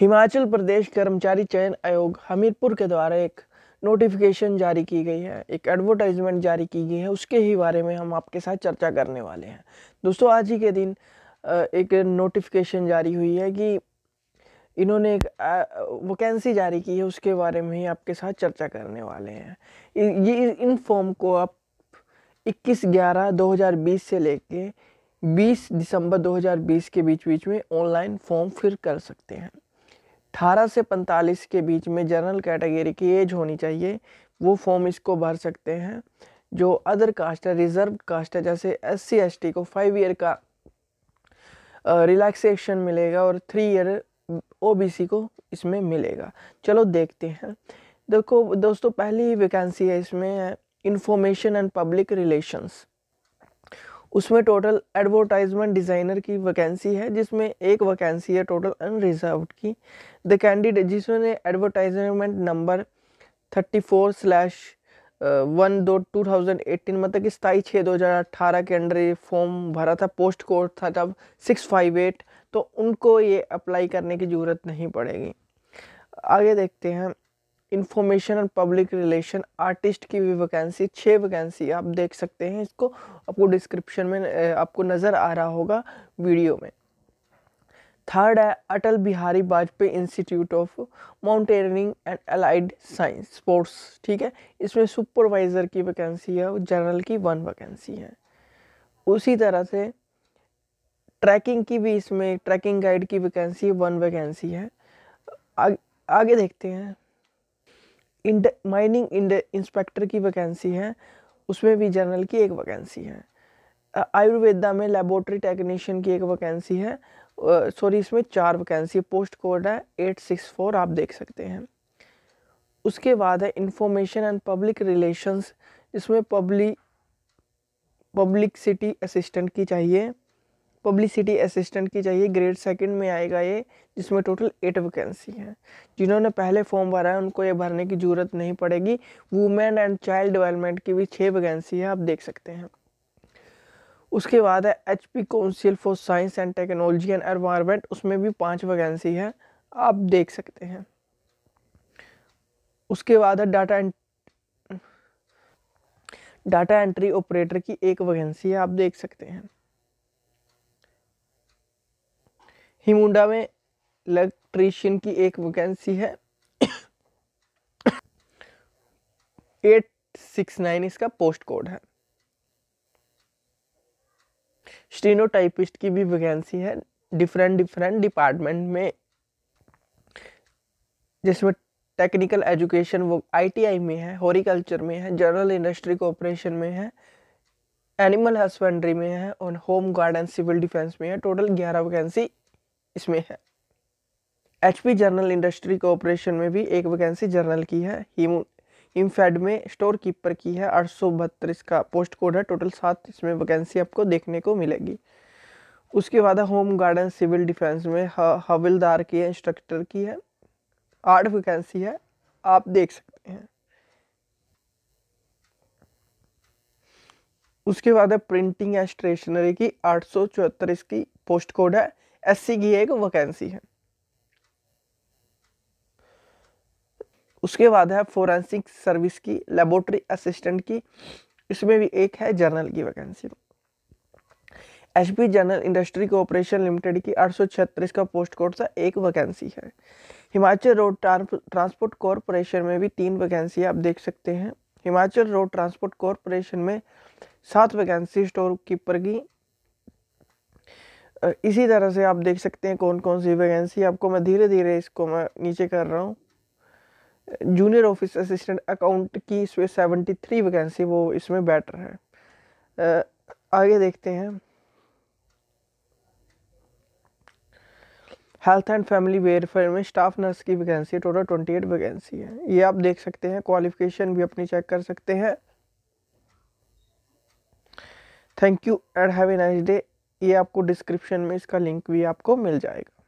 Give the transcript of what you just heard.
हिमाचल प्रदेश कर्मचारी चयन आयोग हमीरपुर के द्वारा एक नोटिफिकेशन जारी की गई है एक एडवर्टाइजमेंट जारी की गई है उसके ही बारे में हम आपके साथ चर्चा करने वाले हैं दोस्तों आज ही के दिन एक नोटिफिकेशन जारी हुई है कि इन्होंने एक वैकेंसी जारी की है उसके बारे में ही आपके साथ चर्चा करने वाले हैं ये इन फॉर्म को आप 21 ग्यारह 2020 से लेके 20 दिसंबर 2020 के बीच बीच में ऑनलाइन फॉर्म फिर कर सकते हैं अठारह से पैंतालीस के बीच में जनरल कैटेगरी की एज होनी चाहिए वो फॉर्म इसको भर सकते हैं जो अदर कास्ट है रिजर्व कास्ट है जैसे एस सी को फाइव ईयर का रिलैक्सेशन मिलेगा और थ्री ईयर ओबीसी को इसमें मिलेगा चलो देखते हैं देखो दोस्तों पहली वैकेंसी है इसमें इंफॉर्मेशन एंड पब्लिक रिलेशंस उसमें टोटल एडवर्टाइजमेंट डिज़ाइनर की वैकेंसी है जिसमें एक वैकेंसी है टोटल अनरिजर्व की द कैंडिडेट जिसने advertisement number thirty four slash one दो टू थाउजेंड एटीन मतलब कि सताईस छः दो हज़ार अट्ठारह के अंडर ये फॉर्म भरा था पोस्ट कोड था जब सिक्स फाइव एट तो उनको ये अप्लाई करने की ज़रूरत नहीं पड़ेगी आगे देखते हैं information and public relation artist की भी वैकेंसी छः वैकेंसी आप देख सकते हैं इसको आपको डिस्क्रिप्शन में आपको नज़र आ रहा होगा वीडियो में थर्ड है Atal Bihari Vajpayee institute of mountaineering and allied science sports ठीक है इसमें सुपरवाइज़र की वैकेंसी है जनरल की वन वैकेंसी है उसी तरह से ट्रैकिंग की भी इसमें ट्रैकिंग गाइड की वैकेंसी वन वैकेंसी है आग, आगे देखते हैं इंड माइनिंग इंड इंस्पेक्टर की वैकेंसी है उसमें भी जनरल की एक वैकेंसी है आयुर्वेदा में लेबोरेटरी टेक्नीशियन की एक वैकेंसी है सॉरी इसमें चार वैकेंसी पोस्ट कोड है एट सिक्स फोर आप देख सकते हैं उसके बाद है इंफॉर्मेशन एंड पब्लिक रिलेशंस इसमें पब्लिक पब्लिक सिटी असिस्टेंट की चाहिए पब्लिसिटी असिस्टेंट की चाहिए ग्रेड सेकंड में आएगा ये जिसमें टोटल एट वैकेंसी हैं जिन्होंने पहले फॉर्म भरा है उनको ये भरने की ज़रूरत नहीं पड़ेगी वुमेन एंड चाइल्ड डेवलपमेंट की भी छः वैकेंसी है आप देख सकते हैं उसके बाद है H P council for science and technology and environment उसमें भी पाँच वैकेंसी है आप देख सकते हैं उसके बाद है डाटा एंट डाटा एंट्री ऑपरेटर की एक वैकेंसी है आप देख सकते हैं हिमुंडा में इलेक्ट्रीशियन की एक वैकेंसी है एट सिक्स नाइन इसका पोस्ट कोड है स्टीनोटाइपिस्ट की भी वैकेंसी है डिफरेंट डिफरेंट डिपार्टमेंट में जिसमें टेक्निकल एजुकेशन वो आईटीआई में है हॉरिकल्चर में है जनरल इंडस्ट्री कोऑपरेशन में है एनिमल हस्बेंड्री में है और होम गार्डन सिविल डिफेंस में है टोटल ग्यारह वैकेंसी इसमें है H P general industry corporation में भी एक वैकेंसी जर्नल की है हीमो इमफेड में स्टोर कीपर की है आठ सौ बहत्तर का पोस्ट कोड है टोटल सात इसमें वैकेंसी आपको देखने को मिलेगी उसके बाद होम गार्डन सिविल डिफेंस में हविलदार की इंस्ट्रक्टर की है आठ वैकेंसी है आप देख सकते हैं उसके बाद है प्रिंटिंग एंड स्टेशनरी की आठ सौ चौहत्तर इसकी पोस्ट कोड है एस की एक वैकेंसी है उसके बाद है फोरेंसिक सर्विस की लेबोरेटरी असिस्टेंट की इसमें भी एक है जर्नल की vacancy H P general industry corporation limited की आठ का पोस्ट कोड सा एक वैकेंसी है हिमाचल रोड ट्रांसपोर्ट कॉरपोरेशन में भी तीन वैकेंसी आप देख सकते हैं हिमाचल रोड ट्रांसपोर्ट कॉरपोरेशन में सात वैकेंसी स्टोर कीपर की इसी तरह से आप देख सकते हैं कौन कौन सी वैकेंसी आपको मैं धीरे धीरे इसको मैं नीचे कर रहा हूँ जूनियर ऑफिस असिस्टेंट अकाउंट की इसमें सेवेंटी थ्री वैकेंसी वो इसमें बेटर है आगे देखते हैं हेल्थ एंड फैमिली वेलफेयर में स्टाफ नर्स की vacancy total twenty eight vacancy है ये आप देख सकते हैं क्वालिफिकेशन भी अपनी चेक कर सकते हैं thank you and have a nice day ये आपको डिस्क्रिप्शन में इसका लिंक भी आपको मिल जाएगा